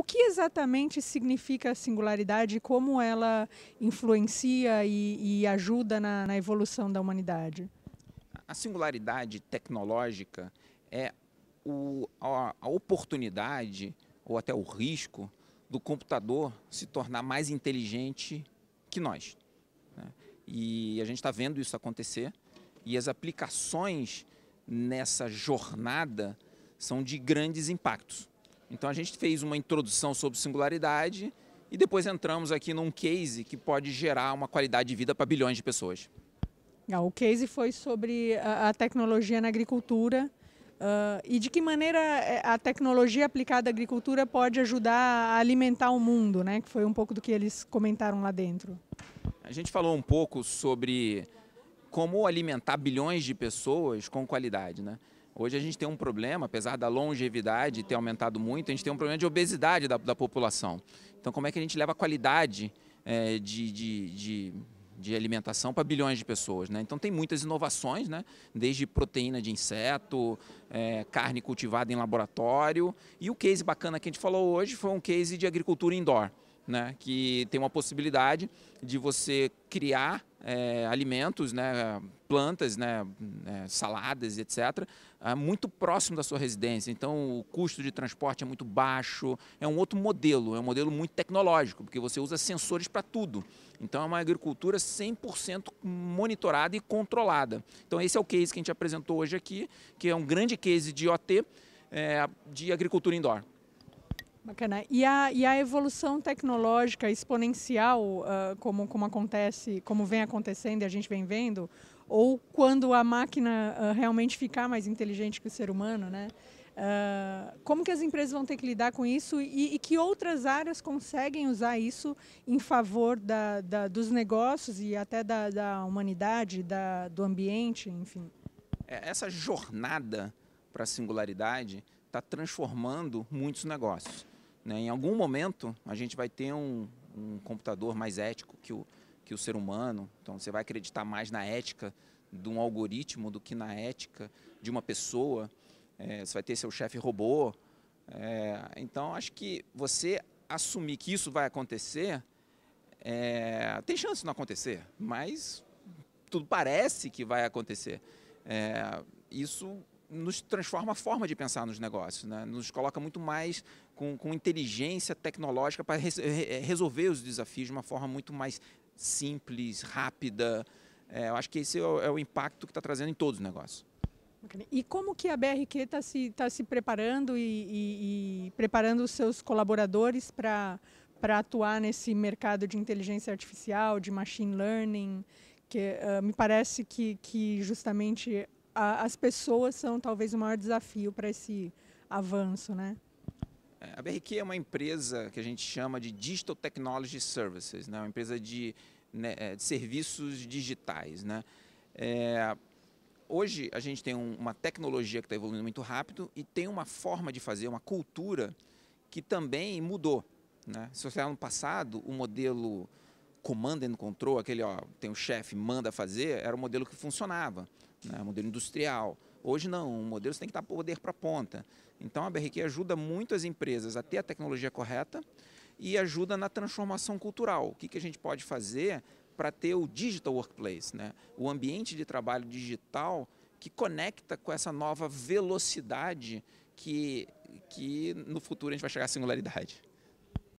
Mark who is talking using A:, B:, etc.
A: O que exatamente significa a singularidade? e Como ela influencia e, e ajuda na, na evolução da humanidade?
B: A singularidade tecnológica é o, a, a, oportunidade ou até o risco do computador se tornar mais inteligente que nós. Né? E a gente está vendo isso acontecer e as aplicações nessa jornada são de grandes impactos. Então a gente fez uma introdução sobre singularidade e depois entramos aqui num case que pode gerar uma qualidade de vida para bilhões de pessoas.
A: o case foi sobre a, a tecnologia na agricultura uh, e de que maneira é, a tecnologia aplicada à agricultura pode ajudar a alimentar o mundo, né? que foi um pouco do que eles comentaram lá dentro.
B: A gente falou um pouco sobre como alimentar bilhões de pessoas com qualidade. Né? Hoje a gente tem um problema, apesar da longevidade ter aumentado muito, a gente tem um problema de obesidade da, da população. Então, como é que a gente leva a qualidade é, de, de, de de alimentação para bilhões de pessoas. Né? Então tem muitas inovações, né? desde proteína de inseto, é, carne cultivada em laboratório. E o case bacana que a gente falou hoje foi um case de agricultura indoor né, que tem uma possibilidade de você criar é, alimentos, né, plantas, né, né saladas, etc., é muito próximo da sua residência. Então, o custo de transporte é muito baixo. É um outro modelo, é um modelo muito tecnológico, porque você usa sensores para tudo. Então, é uma agricultura 100% monitorada e controlada. Então, esse é o case que a gente apresentou hoje aqui, que é um grande case de IoT é, de agricultura indoor.
A: Bacana. E a, e a evolução tecnológica exponencial, uh, como, como acontece, como vem acontecendo e a gente vem vendo, ou quando a máquina uh, realmente ficar mais inteligente que o ser humano, né? Uh, como que as empresas vão ter que lidar com isso e, e que outras áreas conseguem usar isso em favor da, da, dos negócios e até da, da humanidade, do ambiente, enfim?
B: É, essa jornada para a singularidade está transformando muitos negócios. Né? Em algum momento, a gente vai ter um, um computador mais ético que o, que o ser humano. Então, você vai acreditar mais na ética de um algoritmo do que na ética de uma pessoa. É, você vai ter seu chefe robô. É, então, acho que você assumir que isso vai acontecer, é, tem chance de não acontecer, mas tudo parece que vai acontecer. É, isso nos transforma a forma de pensar nos negócios, né? nos coloca muito mais com, com inteligência tecnológica para res, é, resolver os desafios de uma forma muito mais simples, rápida. É, eu acho que esse é o, é o impacto que está trazendo em todos os negócios.
A: E como que a BRQ está se, tá se preparando e, e, e preparando os seus colaboradores para atuar nesse mercado de inteligência artificial, de machine learning, que uh, me parece que, que justamente a, as pessoas são talvez o maior desafio para esse avanço, né?
B: É, a BRQ é uma empresa que a gente chama de Digital Technology Services, né? uma empresa de, né, é, de serviços digitais. Né? É, hoje a gente tem um, uma tecnologia que está evoluindo muito rápido e tem uma forma de fazer, uma cultura que também mudou. Né? Se você olhar no passado, o modelo command and control, aquele ó, tem o chefe, manda fazer, era o modelo que funcionava né? modelo industrial. Hoje não, o modelo você tem que dar poder para ponta. Então a BRQ ajuda muito as empresas a ter a tecnologia correta e ajuda na transformação cultural. O que, que a gente pode fazer para ter o digital workplace, né? o ambiente de trabalho digital que conecta com essa nova velocidade que, que no futuro a gente vai chegar à singularidade.